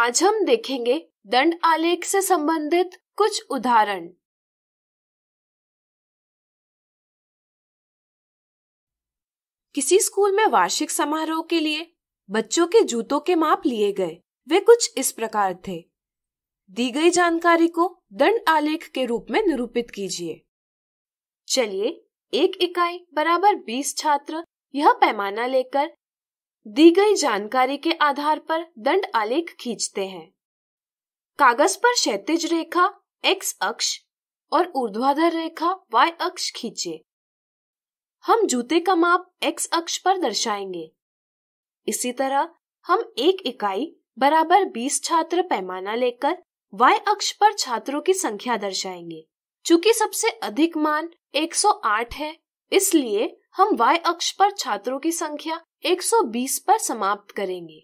आज हम देखेंगे दंड आलेख से संबंधित कुछ उदाहरण किसी स्कूल में वार्षिक समारोह के लिए बच्चों के जूतों के माप लिए गए वे कुछ इस प्रकार थे दी गई जानकारी को दंड आलेख के रूप में निरूपित कीजिए चलिए एक इकाई बराबर बीस छात्र यह पैमाना लेकर दी गई जानकारी के आधार पर दंड आलेख खींचते हैं कागज पर क्षैतिज रेखा एक्स अक्ष और ऊर्ध्वाधर रेखा वाई अक्ष खींचे हम जूते का माप एक्स अक्ष पर दर्शाएंगे इसी तरह हम एक इकाई बराबर 20 छात्र पैमाना लेकर y अक्ष पर छात्रों की संख्या दर्शाएंगे चूंकि सबसे अधिक मान 108 है इसलिए हम y अक्ष पर छात्रों की संख्या 120 पर समाप्त करेंगे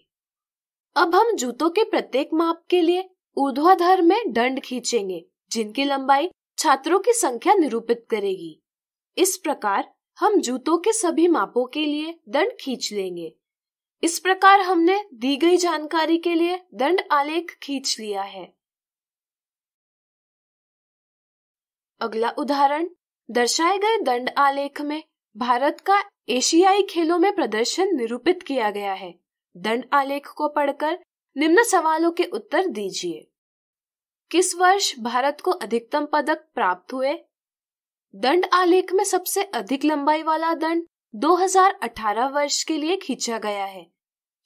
अब हम जूतों के प्रत्येक माप के लिए ऊर्ध्वाधर में दंड खींचेंगे जिनकी लंबाई छात्रों की संख्या निरूपित करेगी इस प्रकार हम जूतों के सभी मापों के लिए दंड खींच लेंगे इस प्रकार हमने दी गई जानकारी के लिए दंड आलेख खींच लिया है अगला उदाहरण दर्शाए गए दंड आलेख में भारत का एशियाई खेलों में प्रदर्शन निरूपित किया गया है दंड आलेख को पढ़कर निम्न सवालों के उत्तर दीजिए किस वर्ष भारत को अधिकतम पदक प्राप्त हुए दंड आलेख में सबसे अधिक लंबाई वाला दंड 2018 वर्ष के लिए खींचा गया है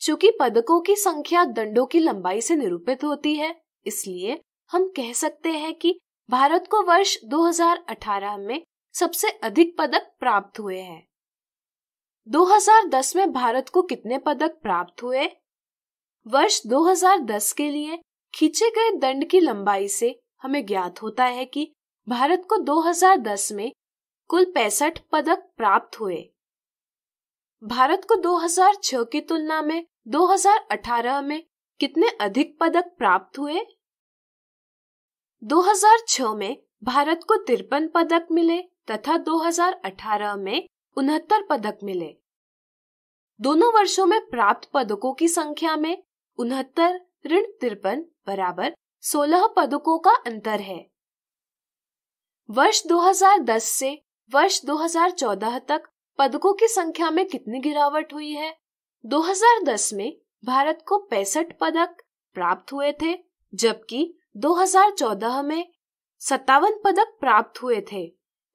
चूंकि पदकों की संख्या दंडों की लंबाई से निरूपित होती है इसलिए हम कह सकते हैं कि भारत को वर्ष 2018 में सबसे अधिक पदक प्राप्त हुए हैं 2010 में भारत को कितने पदक प्राप्त हुए वर्ष 2010 के लिए खींचे गए दंड की लंबाई से हमें ज्ञात होता है कि भारत को 2010 में कुल पैंसठ पदक प्राप्त हुए भारत को 2006 की तुलना में 2018 में कितने अधिक पदक प्राप्त हुए 2006 में भारत को तिरपन पदक मिले तथा 2018 में उनहत्तर पदक मिले दोनों वर्षों में प्राप्त पदकों की संख्या में उनहत्तर ऋण तिरपन बराबर सोलह पदकों का अंतर है वर्ष 2010 से वर्ष 2014 तक पदकों की संख्या में कितनी गिरावट हुई है 2010 में भारत को पैंसठ पदक प्राप्त हुए थे जबकि 2014 में सत्तावन पदक प्राप्त हुए थे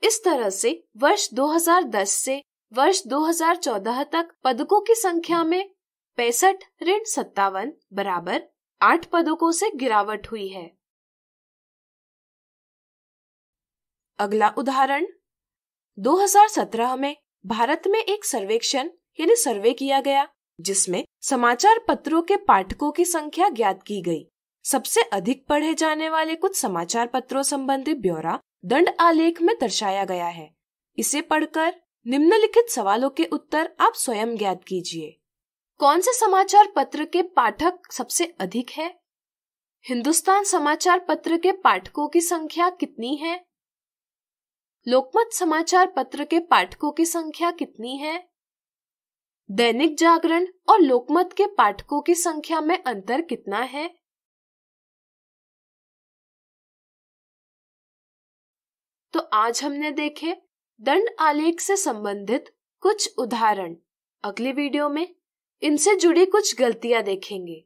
इस तरह से वर्ष 2010 से वर्ष 2014 तक पदकों की संख्या में पैंसठ ऋण सत्तावन बराबर आठ पदकों से गिरावट हुई है अगला उदाहरण 2017 में भारत में एक सर्वेक्षण यानी सर्वे किया गया जिसमें समाचार पत्रों के पाठकों की संख्या ज्ञात की गई सबसे अधिक पढ़े जाने वाले कुछ समाचार पत्रों संबंधी ब्यौरा दंड आलेख में दर्शाया गया है इसे पढ़कर निम्नलिखित सवालों के उत्तर आप स्वयं ज्ञात कीजिए कौन से समाचार पत्र के पाठक सबसे अधिक है हिंदुस्तान समाचार पत्र के पाठकों की संख्या कितनी है लोकमत समाचार पत्र के पाठकों की संख्या कितनी है दैनिक जागरण और लोकमत के पाठकों की संख्या में अंतर कितना है तो आज हमने देखे दंड आलेख से संबंधित कुछ उदाहरण अगले वीडियो में इनसे जुड़ी कुछ गलतियां देखेंगे